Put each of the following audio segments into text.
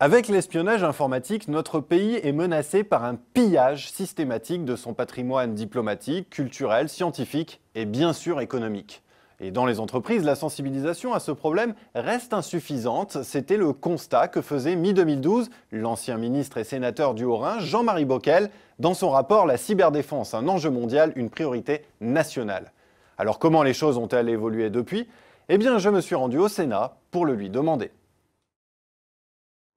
Avec l'espionnage informatique, notre pays est menacé par un pillage systématique de son patrimoine diplomatique, culturel, scientifique et bien sûr économique. Et dans les entreprises, la sensibilisation à ce problème reste insuffisante. C'était le constat que faisait mi-2012 l'ancien ministre et sénateur du Haut-Rhin, Jean-Marie Bockel, dans son rapport La cyberdéfense, un enjeu mondial, une priorité nationale. Alors comment les choses ont-elles évolué depuis Eh bien, je me suis rendu au Sénat pour le lui demander.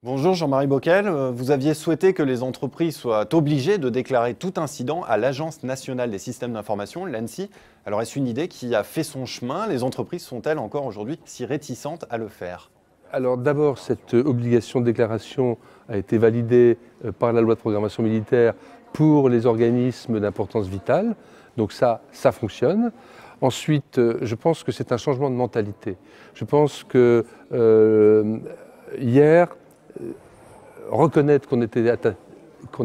Bonjour Jean-Marie Bocquel. Euh, vous aviez souhaité que les entreprises soient obligées de déclarer tout incident à l'Agence nationale des systèmes d'information, l'ANSI. Alors est-ce une idée qui a fait son chemin Les entreprises sont-elles encore aujourd'hui si réticentes à le faire alors d'abord, cette euh, obligation de déclaration a été validée euh, par la loi de programmation militaire pour les organismes d'importance vitale. Donc ça, ça fonctionne. Ensuite, je pense que c'est un changement de mentalité. Je pense que hier, euh, reconnaître qu'on était,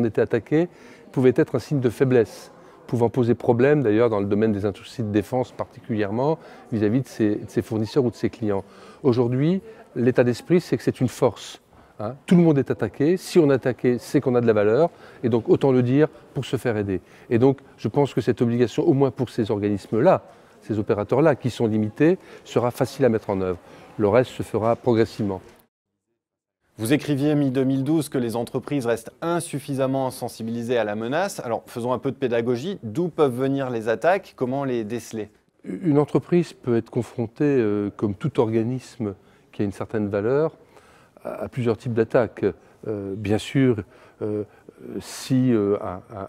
était attaqué pouvait être un signe de faiblesse pouvant poser problème d'ailleurs dans le domaine des industries de défense particulièrement vis-à-vis de, ses fournisseurs ou de ses clients. Aujourd'hui, l'état d'esprit, c'est que c'est une force. Hein. Tout le monde est attaqué. Si on est attaqué, c'est qu'on a de la valeur. Et donc, autant le dire pour se faire aider. Et donc, je pense que cette obligation, au moins pour ces organismes-là, ces opérateurs-là, qui sont limités, sera facile à mettre en œuvre. Le reste se fera progressivement. Vous écriviez mi-2012 que les entreprises restent insuffisamment sensibilisées à la menace. Alors faisons un peu de pédagogie. D'où peuvent venir les attaques Comment les déceler Une entreprise peut être confrontée, euh, comme tout organisme qui a une certaine valeur, à, plusieurs types d'attaques. Euh, bien sûr, euh, si euh,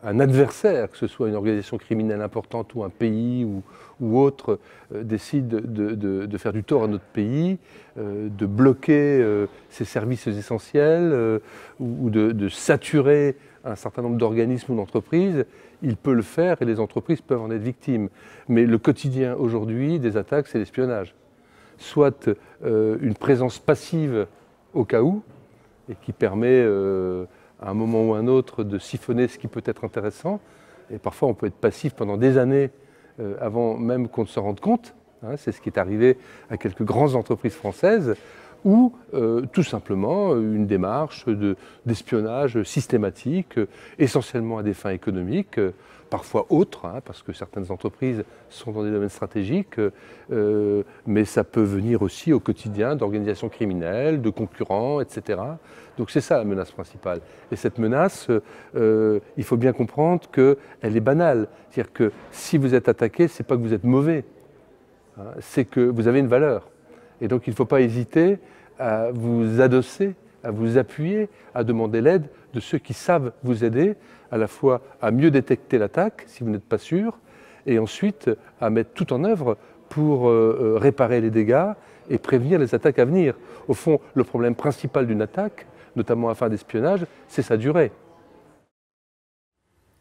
un, adversaire, que ce soit une organisation criminelle importante ou un pays ou, autre, décide de, faire du tort à notre pays, de bloquer ses services essentiels ou, de, de, saturer un certain nombre d'organismes ou d'entreprises, il peut le faire et les entreprises peuvent en être victimes. Mais le quotidien aujourd'hui des attaques, c'est l'espionnage. Soit une présence passive au cas où et qui permet euh, à un moment ou à un autre de siphonner ce qui peut être intéressant. Et parfois, on peut être passif pendant des années euh, avant même qu'on ne s'en rende compte. Hein. c'est ce qui est arrivé à quelques grandes entreprises françaises ou euh, tout simplement euh, une démarche d'espionnage systématique, euh, essentiellement à des fins économiques, parfois autres, hein, parce que certaines entreprises sont dans des domaines stratégiques, mais ça peut venir aussi au quotidien d'organisations criminelles, de concurrents, etc. Donc c'est ça la menace principale. Et cette menace, il faut bien comprendre qu'elle est banale. C'est-à-dire que si vous êtes attaqué, ce n'est pas que vous êtes mauvais, hein, c'est que vous avez une valeur. Et donc il ne faut pas hésiter à vous adosser, à vous appuyer, à demander l'aide de ceux qui savent vous aider, à la fois à mieux détecter l'attaque si vous n'êtes pas sûr, et ensuite à mettre tout en œuvre pour euh, euh, réparer les dégâts et prévenir les attaques à venir. Au fond, le problème principal d'une attaque, notamment à fin d'espionnage, c'est sa durée.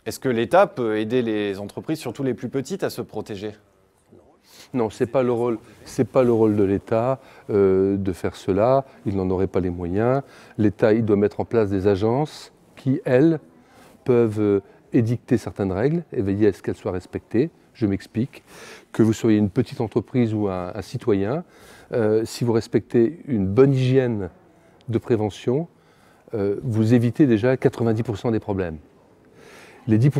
Est-ce que l'État peut aider les entreprises, surtout les plus petites, à se protéger non, ce n'est pas, le rôle, de l'État euh, de faire cela. Il n'en aurait pas les moyens. L'État, doit mettre en place des agences qui, elles, peuvent euh, édicter certaines règles et veiller à ce qu'elles soient respectées. Je m'explique. Que vous soyez une petite entreprise ou un, citoyen, euh, si vous respectez une bonne hygiène de prévention, vous évitez déjà 90% des problèmes. les 10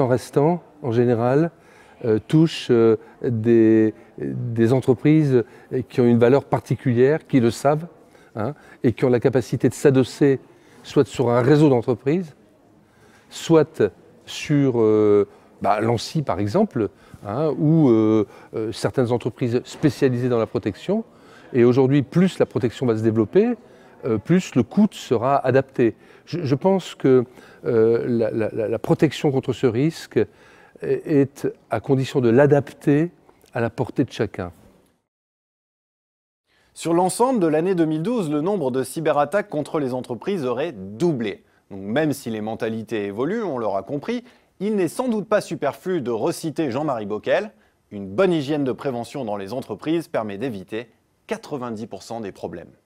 restants, en général, euh, touche euh, des, entreprises qui ont une valeur particulière, qui le savent, hein, et qui ont la capacité de s'adosser soit sur un réseau d'entreprises, soit sur euh, bah, l'ANSI par exemple, hein, ou certaines entreprises spécialisées dans la protection. Et aujourd'hui, plus la protection va se développer, plus le coût sera adapté. Je, pense que la, protection contre ce risque, est à condition de l'adapter à la portée de chacun. Sur l'ensemble de l'année 2012, le nombre de cyberattaques contre les entreprises aurait doublé. Donc même si les mentalités évoluent, on l'aura compris, il n'est sans doute pas superflu de reciter Jean-Marie Bocquel Une bonne hygiène de prévention dans les entreprises permet d'éviter 90% des problèmes.